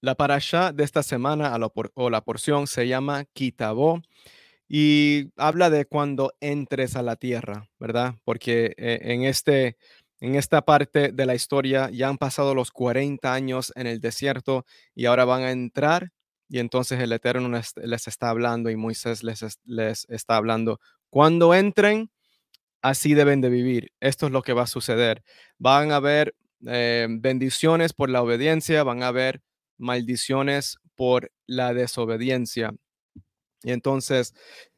La parasha de esta semana o la porción se llama Kitabó y habla de cuando entres a la tierra, ¿verdad? Porque eh, en, este, en esta parte de la historia ya han pasado los 40 años en el desierto y ahora van a entrar y entonces el Eterno les, está hablando y Moisés les, les está hablando. Cuando entren, así deben de vivir. Esto es lo que va a suceder. Van a haber eh, bendiciones por la obediencia, van a haber maldiciones por la desobediencia. Y entonces,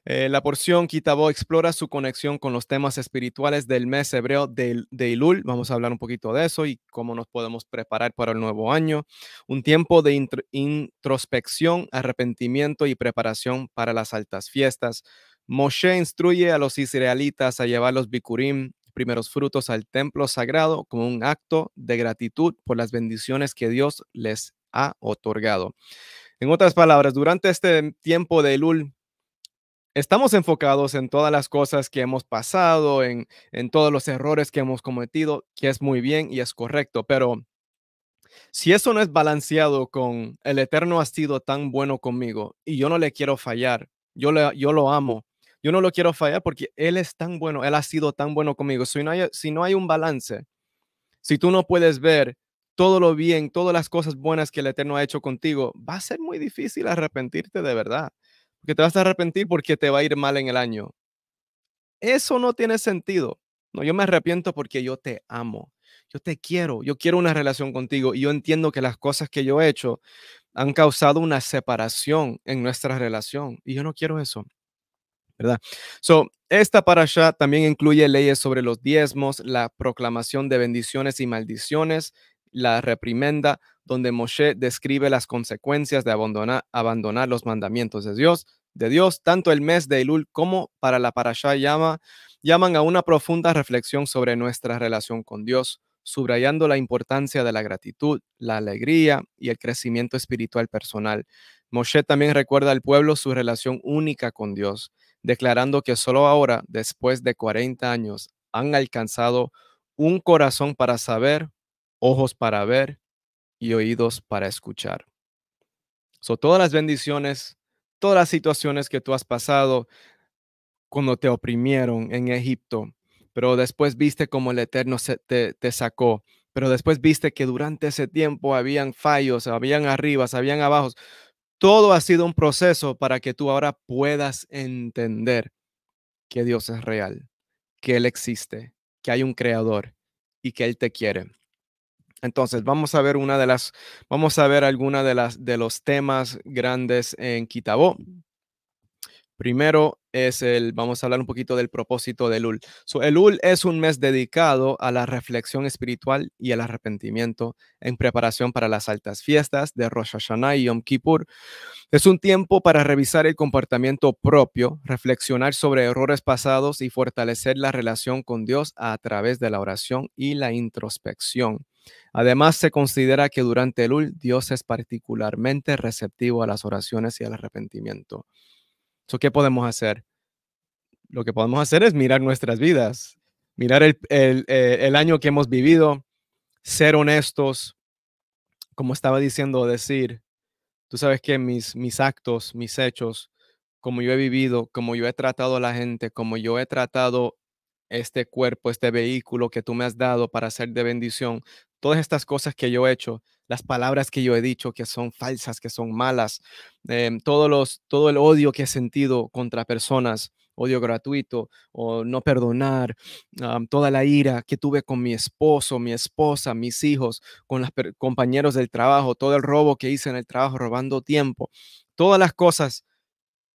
eh, la porción Kitabó explora su conexión con los temas espirituales del mes hebreo de, Ilul. Vamos a hablar un poquito de eso y cómo nos podemos preparar para el nuevo año. Un tiempo de introspección, arrepentimiento y preparación para las altas fiestas. Moshe instruye a los israelitas a llevar los bikurim, primeros frutos, al templo sagrado como un acto de gratitud por las bendiciones que Dios les ha otorgado. En otras palabras, durante este tiempo de Elul, estamos enfocados en todas las cosas que hemos pasado, en, todos los errores que hemos cometido, que es muy bien y es correcto, pero si eso no es balanceado con el Eterno ha sido tan bueno conmigo y yo no le quiero fallar, yo, yo lo amo, yo no lo quiero fallar porque Él es tan bueno, Él ha sido tan bueno conmigo. Si no hay, si no hay un balance, si tú no puedes ver todo lo bien, todas las cosas buenas que el Eterno ha hecho contigo, va a ser muy difícil arrepentirte de verdad, porque te vas a arrepentir porque te va a ir mal en el año. Eso no tiene sentido. No, yo me arrepiento porque yo te amo, yo te quiero, yo quiero una relación contigo y yo entiendo que las cosas que yo he hecho han causado una separación en nuestra relación y yo no quiero eso. ¿verdad? So, esta parasha también incluye leyes sobre los diezmos, la proclamación de bendiciones y maldiciones, la reprimenda, donde Moshe describe las consecuencias de abandonar, los mandamientos de Dios, de Dios, tanto el mes de Elul como para la Parashá llama, llaman a una profunda reflexión sobre nuestra relación con Dios, subrayando la importancia de la gratitud, la alegría y el crecimiento espiritual personal. Moshe también recuerda al pueblo su relación única con Dios, declarando que solo ahora, después de 40 años, han alcanzado un corazón para saber, ojos para ver y oídos para escuchar. So, todas las bendiciones, todas las situaciones que tú has pasado cuando te oprimieron en Egipto, pero después viste cómo el Eterno se, te, sacó, pero después viste que durante ese tiempo habían fallos, habían arriba, habían abajo. Todo ha sido un proceso para que tú ahora puedas entender que Dios es real, que Él existe, que hay un creador y que Él te quiere. Entonces, vamos a ver una de las, vamos a ver alguna de las de los temas grandes en Kitabó. Primero, es el, vamos a hablar un poquito del propósito del UL. el UL es un mes dedicado a la reflexión espiritual y al arrepentimiento en preparación para las altas fiestas de Rosh Hashanah y Yom Kippur. Es un tiempo para revisar el comportamiento propio, reflexionar sobre errores pasados y fortalecer la relación con Dios a través de la oración y la introspección. Además, se considera que durante el UL Dios es particularmente receptivo a las oraciones y al arrepentimiento. ¿Qué podemos hacer? Lo que podemos hacer es mirar nuestras vidas, mirar eh, el, año que hemos vivido, ser honestos, como estaba diciendo, decir, tú sabes que mis, mis actos, mis hechos, como yo he vivido, como yo he tratado a la gente, como yo he tratado este cuerpo, este vehículo que tú me has dado para ser de bendición, todas estas cosas que yo he hecho, las palabras que yo he dicho que son falsas, que son malas, em, todos los, todo el odio que he sentido contra personas, odio gratuito o no perdonar, toda la ira que tuve con mi esposo, mi esposa, mis hijos, con los compañeros del trabajo, todo el robo que hice en el trabajo robando tiempo, todas las cosas,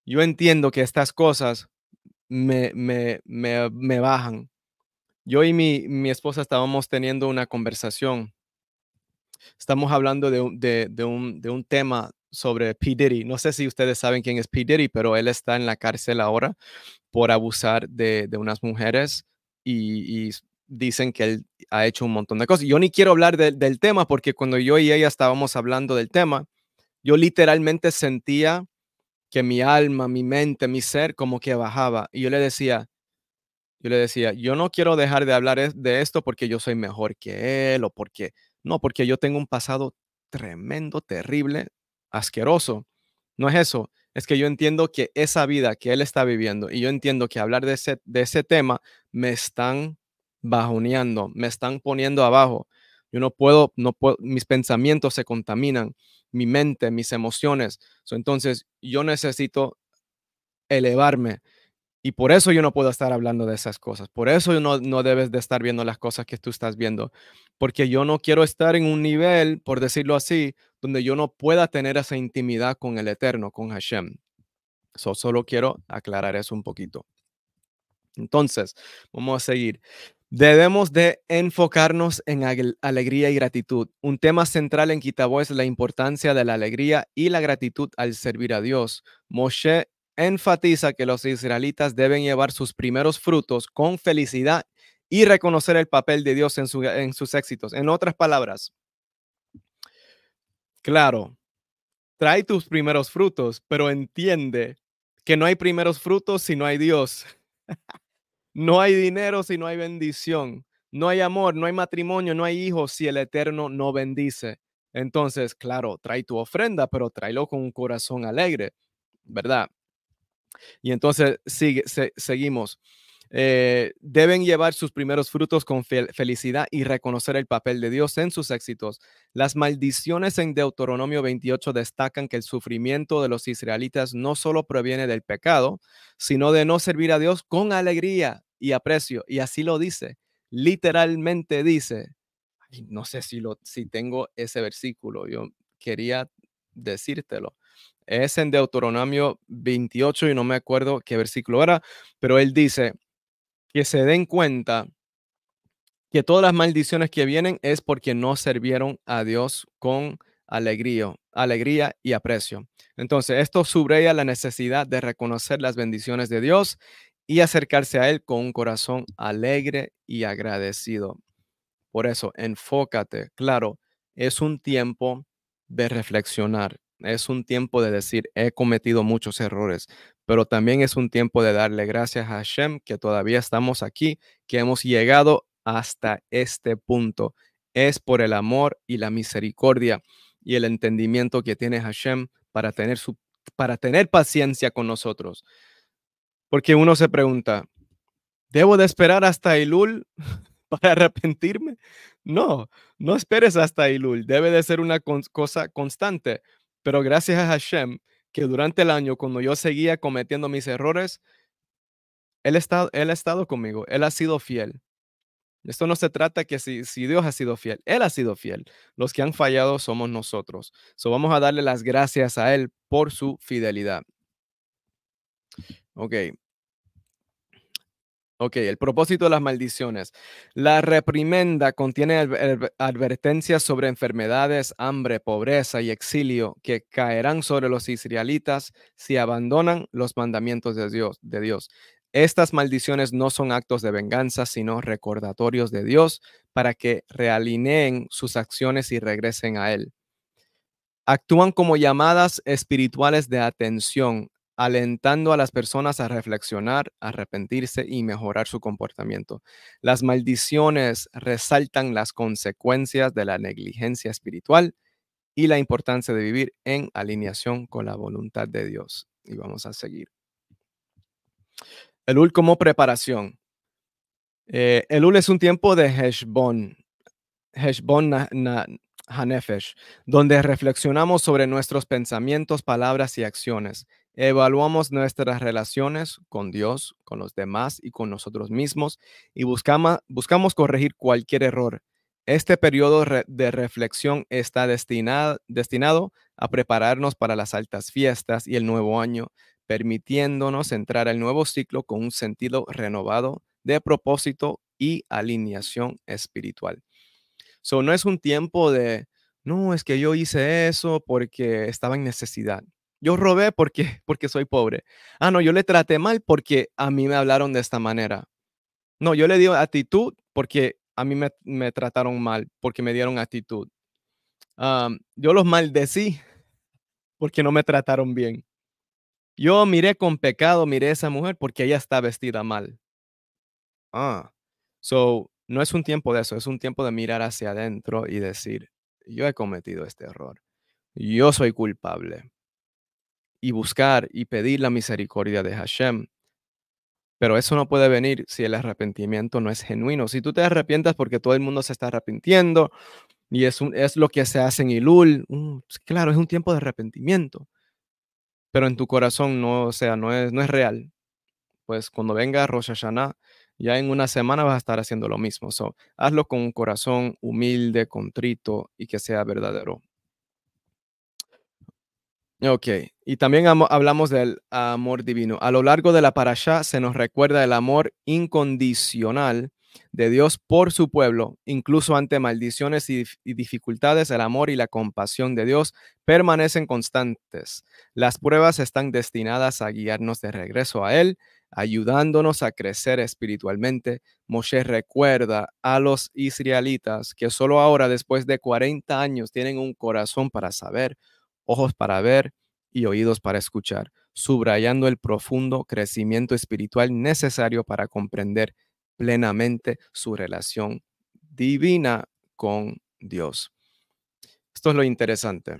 yo entiendo que estas cosas me, me, me, me bajan. Yo y mi, mi esposa estábamos teniendo una conversación estamos hablando de un, tema sobre P. Diddy. No sé si ustedes saben quién es P. Diddy, pero él está en la cárcel ahora por abusar de, unas mujeres y, dicen que él ha hecho un montón de cosas. Yo ni quiero hablar del tema porque cuando yo y ella estábamos hablando del tema, yo literalmente sentía que mi alma, mi mente, mi ser como que bajaba y yo le decía, yo le decía, yo no quiero dejar de hablar de esto porque yo soy mejor que él o porque no, porque yo tengo un pasado tremendo, terrible, asqueroso. No es eso. Es que yo entiendo que esa vida que él está viviendo y yo entiendo que hablar de ese, de ese tema me están bajoneando, me están poniendo abajo. Yo no puedo, no mis pensamientos se contaminan, mi mente, mis emociones. entonces, yo necesito elevarme, y por eso yo no puedo estar hablando de esas cosas. Por eso yo no, no debes de estar viendo las cosas que tú estás viendo. Porque yo no quiero estar en un nivel, por decirlo así, donde yo no pueda tener esa intimidad con el Eterno, con Hashem. eso solo quiero aclarar eso un poquito. Entonces, vamos a seguir. Debemos de enfocarnos en alegría y gratitud. Un tema central en Kitabó es la importancia de la alegría y la gratitud al servir a Dios. Moshe enfatiza que los israelitas deben llevar sus primeros frutos con felicidad y reconocer el papel de Dios en, sus éxitos. En otras palabras, claro, trae tus primeros frutos, pero entiende que no hay primeros frutos si no hay Dios. no hay dinero si no hay bendición. No hay amor, no hay matrimonio, no hay hijos si el Eterno no bendice. Entonces, claro, trae tu ofrenda, pero tráelo con un corazón alegre, ¿verdad? Y entonces sigue, seguimos. Eh, deben llevar sus primeros frutos con felicidad y reconocer el papel de Dios en sus éxitos. Las maldiciones en Deuteronomio 28 destacan que el sufrimiento de los israelitas no solo proviene del pecado, sino de no servir a Dios con alegría y aprecio. Y así lo dice, literalmente dice, no sé si, lo, si tengo ese versículo, yo quería decírtelo. Es en Deuteronomio 28 y no me acuerdo qué versículo era, pero él dice que se den cuenta que todas las maldiciones que vienen es porque no sirvieron a Dios con alegría, alegría y aprecio. Entonces, esto subraya la necesidad de reconocer las bendiciones de Dios y acercarse a Él con un corazón alegre y agradecido. Por eso, enfócate. Claro, es un tiempo de reflexionar, es un tiempo de decir, he cometido muchos errores, pero también es un tiempo de darle gracias a Hashem que todavía estamos aquí, que hemos llegado hasta este punto. Es por el amor y la misericordia y el entendimiento que tiene Hashem para tener, su, para tener paciencia con nosotros. Porque uno se pregunta, ¿debo de esperar hasta Elul para arrepentirme? No, no esperes hasta Ilul. Debe de ser una cosa constante. Pero gracias a Hashem, que durante el año, cuando yo seguía cometiendo mis errores, él, está, él ha estado conmigo. Él ha sido fiel. Esto no se trata que si, Dios ha sido fiel, Él ha sido fiel. Los que han fallado somos nosotros. So vamos a darle las gracias a Él por su fidelidad. Ok, Ok, el propósito de las maldiciones. La reprimenda contiene advertencias sobre enfermedades, hambre, pobreza y exilio que caerán sobre los israelitas si abandonan los mandamientos de Dios. De Dios. Estas maldiciones no son actos de venganza, sino recordatorios de Dios para que realineen sus acciones y regresen a Él. Actúan como llamadas espirituales de atención alentando a las personas a reflexionar, arrepentirse y mejorar su comportamiento. Las maldiciones resaltan las consecuencias de la negligencia espiritual y la importancia de vivir en alineación con la voluntad de Dios. Y vamos a seguir. Elul como preparación. Eh, el Elul es un tiempo de Heshbon, Heshbon Hanefesh, donde reflexionamos sobre nuestros pensamientos, palabras y acciones Evaluamos nuestras relaciones con Dios, con los demás y con nosotros mismos y buscamos, corregir cualquier error. Este periodo de reflexión está destinado, a prepararnos para las altas fiestas y el nuevo año, permitiéndonos entrar al nuevo ciclo con un sentido renovado de propósito y alineación espiritual. no es un tiempo de, no, es que yo hice eso porque estaba en necesidad yo robé porque, porque soy pobre. Ah, no, yo le traté mal porque a mí me hablaron de esta manera. No, yo le di actitud porque a mí me, me trataron mal, porque me dieron actitud. yo los maldecí porque no me trataron bien. Yo miré con pecado, miré a esa mujer porque ella está vestida mal. Ah, so no es un tiempo de eso, es un tiempo de mirar hacia adentro y decir, yo he cometido este error, yo soy culpable y buscar y pedir la misericordia de Hashem. Pero eso no puede venir si el arrepentimiento no es genuino. Si tú te arrepientas porque todo el mundo se está arrepintiendo y es, es lo que se hace en Ilul, mm, pues claro, es un tiempo de arrepentimiento. Pero en tu corazón no, sea, no es, no es real. Pues cuando venga Rosh Hashanah, ya en una semana vas a estar haciendo lo mismo. hazlo con un corazón humilde, contrito y que sea verdadero. Ok, y también hablamos del amor divino. A lo largo de la parasha se nos recuerda el amor incondicional de Dios por su pueblo, incluso ante maldiciones y, dificultades, el amor y la compasión de Dios permanecen constantes. Las pruebas están destinadas a guiarnos de regreso a Él, ayudándonos a crecer espiritualmente. Moshe recuerda a los israelitas que solo ahora, después de 40 años, tienen un corazón para saber ojos para ver y oídos para escuchar, subrayando el profundo crecimiento espiritual necesario para comprender plenamente su relación divina con Dios. Esto es lo interesante.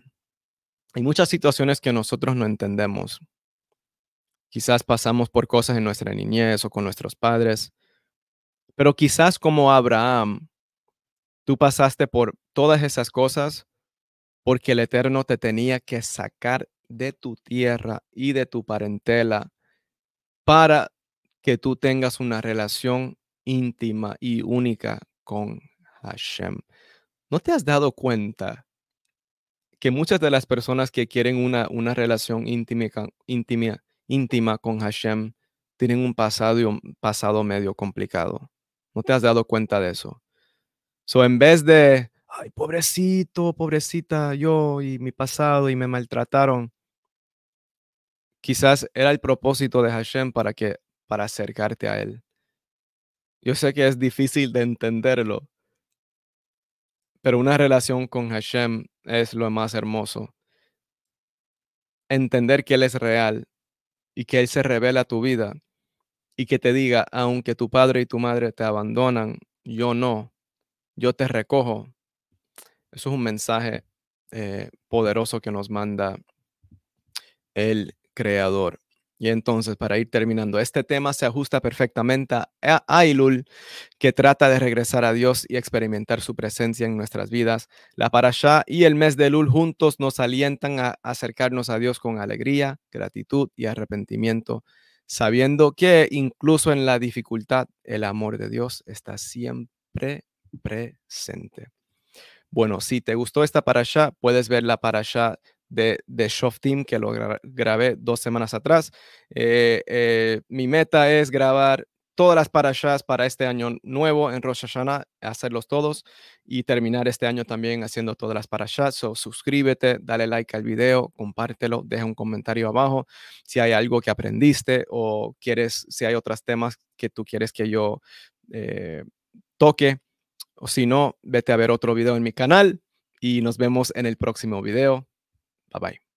Hay muchas situaciones que nosotros no entendemos. Quizás pasamos por cosas en nuestra niñez o con nuestros padres, pero quizás como Abraham, tú pasaste por todas esas cosas porque el Eterno te tenía que sacar de tu tierra y de tu parentela para que tú tengas una relación íntima y única con Hashem. ¿No te has dado cuenta que muchas de las personas que quieren una, una relación íntima, íntima con Hashem tienen un pasado, un pasado medio complicado? ¿No te has dado cuenta de eso? So, en vez de ay, pobrecito, pobrecita yo y mi pasado y me maltrataron. Quizás era el propósito de Hashem para que para acercarte a él. Yo sé que es difícil de entenderlo, pero una relación con Hashem es lo más hermoso. Entender que él es real y que él se revela a tu vida y que te diga, aunque tu padre y tu madre te abandonan, yo no, yo te recojo, eso es un mensaje eh, poderoso que nos manda el Creador. Y entonces, para ir terminando, este tema se ajusta perfectamente a Ailul, que trata de regresar a Dios y experimentar su presencia en nuestras vidas. La Parashá y el mes de Lul juntos nos alientan a acercarnos a Dios con alegría, gratitud y arrepentimiento, sabiendo que incluso en la dificultad, el amor de Dios está siempre presente. Bueno, si te gustó esta parasha, puedes ver la parasha de, de team que lo grabé dos semanas atrás. Eh, eh, mi meta es grabar todas las parashas para este año nuevo en Rosh Hashanah, hacerlos todos y terminar este año también haciendo todas las parashas. So, suscríbete, dale like al video, compártelo, deja un comentario abajo si hay algo que aprendiste o quieres, si hay otros temas que tú quieres que yo eh, toque. O si no, vete a ver otro video en mi canal y nos vemos en el próximo video. Bye bye.